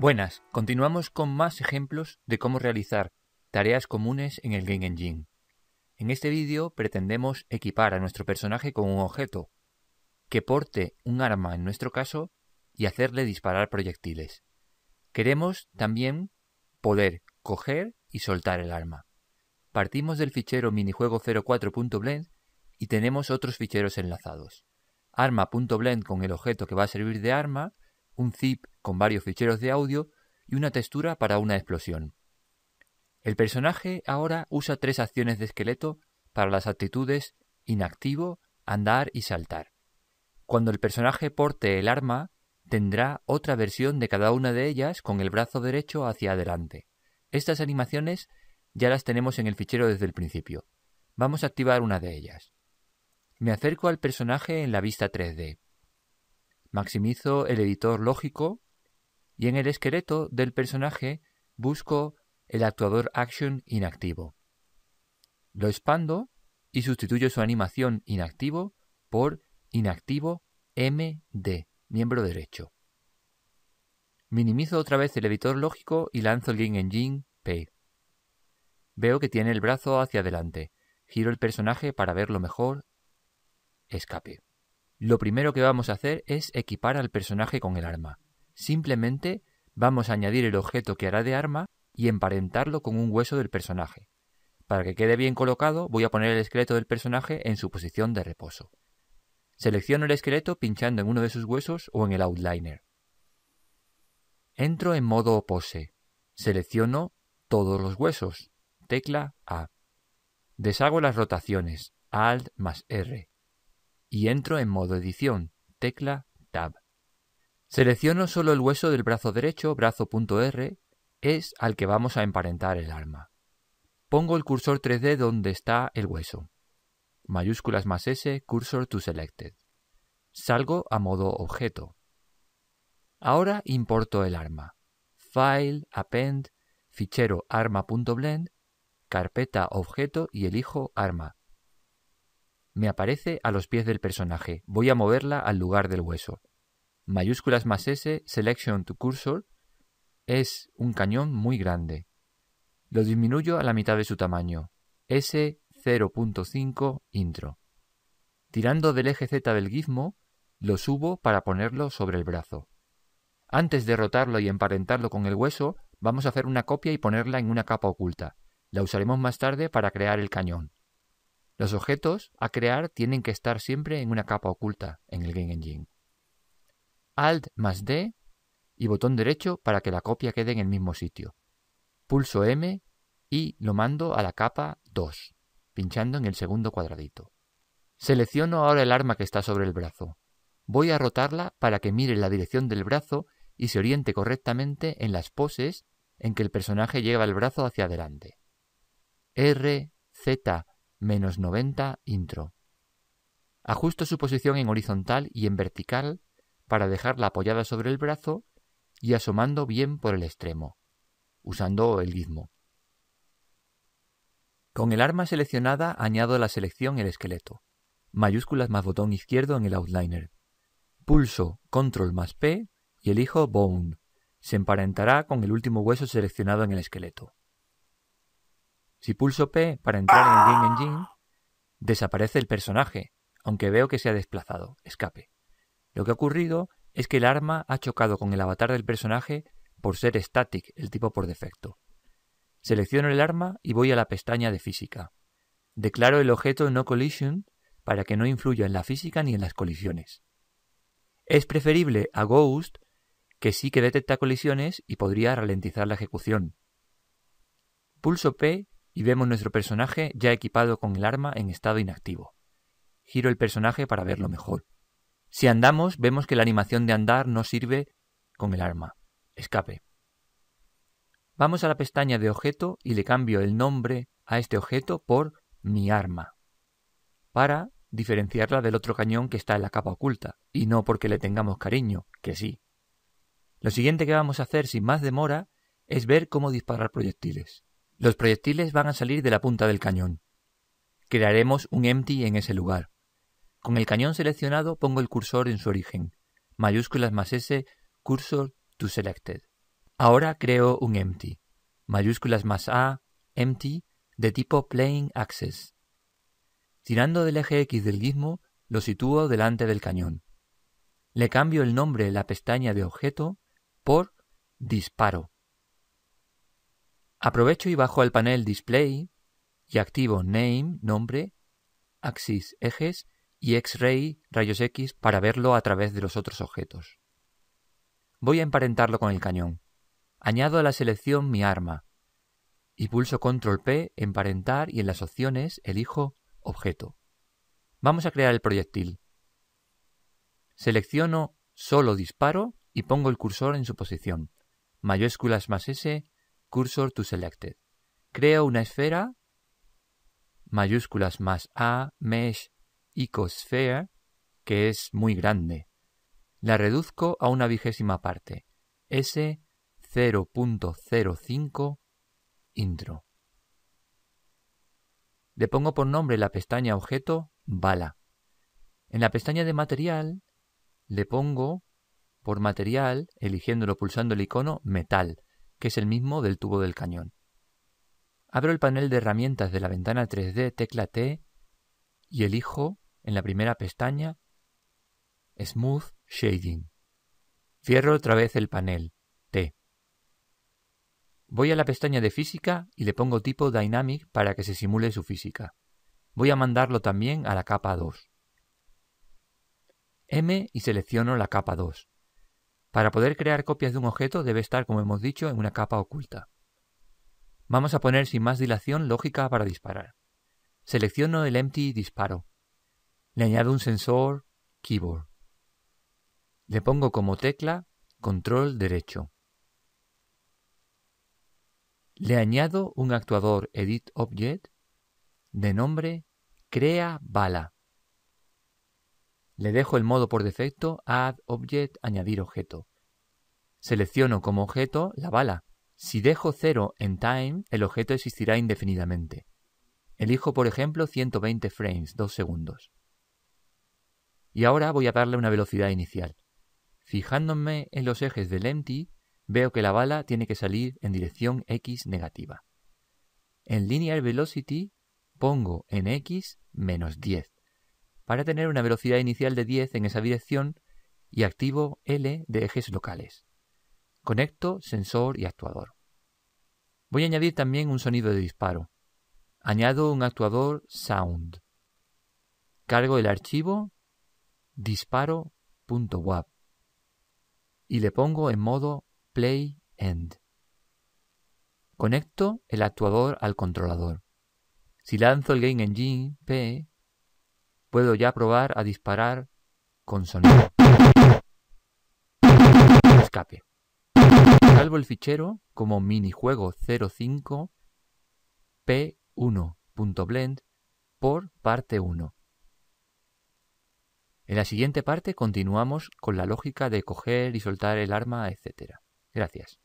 Buenas, continuamos con más ejemplos de cómo realizar tareas comunes en el Game Engine. En este vídeo pretendemos equipar a nuestro personaje con un objeto, que porte un arma en nuestro caso, y hacerle disparar proyectiles. Queremos también poder coger y soltar el arma. Partimos del fichero minijuego 04.blend y tenemos otros ficheros enlazados. Arma.blend con el objeto que va a servir de arma, un zip con varios ficheros de audio y una textura para una explosión. El personaje ahora usa tres acciones de esqueleto para las actitudes inactivo, andar y saltar. Cuando el personaje porte el arma, tendrá otra versión de cada una de ellas con el brazo derecho hacia adelante. Estas animaciones ya las tenemos en el fichero desde el principio. Vamos a activar una de ellas. Me acerco al personaje en la vista 3D. Maximizo el editor lógico y en el esqueleto del personaje busco el actuador action inactivo. Lo expando y sustituyo su animación inactivo por inactivo MD, miembro derecho. Minimizo otra vez el editor lógico y lanzo el Game Engine P. Veo que tiene el brazo hacia adelante. Giro el personaje para verlo mejor. Escape. Lo primero que vamos a hacer es equipar al personaje con el arma. Simplemente vamos a añadir el objeto que hará de arma y emparentarlo con un hueso del personaje. Para que quede bien colocado voy a poner el esqueleto del personaje en su posición de reposo. Selecciono el esqueleto pinchando en uno de sus huesos o en el outliner. Entro en modo pose. Selecciono todos los huesos. Tecla A. Deshago las rotaciones. Alt más R. Y entro en modo edición. Tecla Tab. Selecciono solo el hueso del brazo derecho, brazo.r, es al que vamos a emparentar el arma. Pongo el cursor 3D donde está el hueso. Mayúsculas más S, cursor to selected. Salgo a modo objeto. Ahora importo el arma. File, append, fichero arma.blend, carpeta objeto y elijo arma. Me aparece a los pies del personaje. Voy a moverla al lugar del hueso mayúsculas más S, Selection to Cursor, es un cañón muy grande. Lo disminuyo a la mitad de su tamaño, S0.5 intro. Tirando del eje Z del gizmo, lo subo para ponerlo sobre el brazo. Antes de rotarlo y emparentarlo con el hueso, vamos a hacer una copia y ponerla en una capa oculta. La usaremos más tarde para crear el cañón. Los objetos a crear tienen que estar siempre en una capa oculta en el Game Engine. Alt más D y botón derecho para que la copia quede en el mismo sitio. Pulso M y lo mando a la capa 2, pinchando en el segundo cuadradito. Selecciono ahora el arma que está sobre el brazo. Voy a rotarla para que mire la dirección del brazo y se oriente correctamente en las poses en que el personaje lleva el brazo hacia adelante. R, Z, menos 90, intro. Ajusto su posición en horizontal y en vertical para dejarla apoyada sobre el brazo y asomando bien por el extremo, usando el gizmo. Con el arma seleccionada añado a la selección el esqueleto, mayúsculas más botón izquierdo en el outliner, pulso control más P y elijo bone, se emparentará con el último hueso seleccionado en el esqueleto. Si pulso P para entrar en el Game Engine, desaparece el personaje, aunque veo que se ha desplazado, escape. Lo que ha ocurrido es que el arma ha chocado con el avatar del personaje por ser static, el tipo por defecto. Selecciono el arma y voy a la pestaña de física. Declaro el objeto no collision para que no influya en la física ni en las colisiones. Es preferible a Ghost que sí que detecta colisiones y podría ralentizar la ejecución. Pulso P y vemos nuestro personaje ya equipado con el arma en estado inactivo. Giro el personaje para verlo mejor. Si andamos, vemos que la animación de andar no sirve con el arma. Escape. Vamos a la pestaña de objeto y le cambio el nombre a este objeto por mi arma, para diferenciarla del otro cañón que está en la capa oculta, y no porque le tengamos cariño, que sí. Lo siguiente que vamos a hacer sin más demora es ver cómo disparar proyectiles. Los proyectiles van a salir de la punta del cañón. Crearemos un empty en ese lugar. Con el cañón seleccionado pongo el cursor en su origen, mayúsculas más S, cursor to selected. Ahora creo un empty, mayúsculas más A, empty, de tipo plain Axis. Tirando del eje X del gizmo, lo sitúo delante del cañón. Le cambio el nombre en la pestaña de objeto por disparo. Aprovecho y bajo al panel Display y activo Name, nombre, axis, ejes y X-ray, rayos X, para verlo a través de los otros objetos. Voy a emparentarlo con el cañón. Añado a la selección mi arma y pulso control P, emparentar y en las opciones elijo objeto. Vamos a crear el proyectil. Selecciono solo disparo y pongo el cursor en su posición. Mayúsculas más S, cursor to selected. Creo una esfera, mayúsculas más A, mesh Ecosphere, que es muy grande. La reduzco a una vigésima parte. S 0.05 intro. Le pongo por nombre la pestaña objeto bala. En la pestaña de material le pongo por material, eligiéndolo pulsando el icono metal, que es el mismo del tubo del cañón. Abro el panel de herramientas de la ventana 3D tecla T y elijo en la primera pestaña Smooth Shading. Cierro otra vez el panel T. Voy a la pestaña de física y le pongo tipo Dynamic para que se simule su física. Voy a mandarlo también a la capa 2. M y selecciono la capa 2. Para poder crear copias de un objeto debe estar, como hemos dicho, en una capa oculta. Vamos a poner sin más dilación lógica para disparar. Selecciono el empty disparo. Le añado un sensor keyboard. Le pongo como tecla control derecho. Le añado un actuador edit object de nombre crea bala. Le dejo el modo por defecto add object añadir objeto. Selecciono como objeto la bala. Si dejo cero en time, el objeto existirá indefinidamente. Elijo, por ejemplo, 120 frames, 2 segundos. Y ahora voy a darle una velocidad inicial. Fijándome en los ejes del empty, veo que la bala tiene que salir en dirección X negativa. En linear velocity pongo en X menos 10 para tener una velocidad inicial de 10 en esa dirección y activo L de ejes locales. Conecto sensor y actuador. Voy a añadir también un sonido de disparo. Añado un actuador sound. Cargo el archivo disparo.wap y le pongo en modo play end. Conecto el actuador al controlador. Si lanzo el Game Engine P, puedo ya probar a disparar con sonido. Escape. Salvo el fichero como minijuego 05 p 1.blend por parte 1. En la siguiente parte continuamos con la lógica de coger y soltar el arma, etc. Gracias.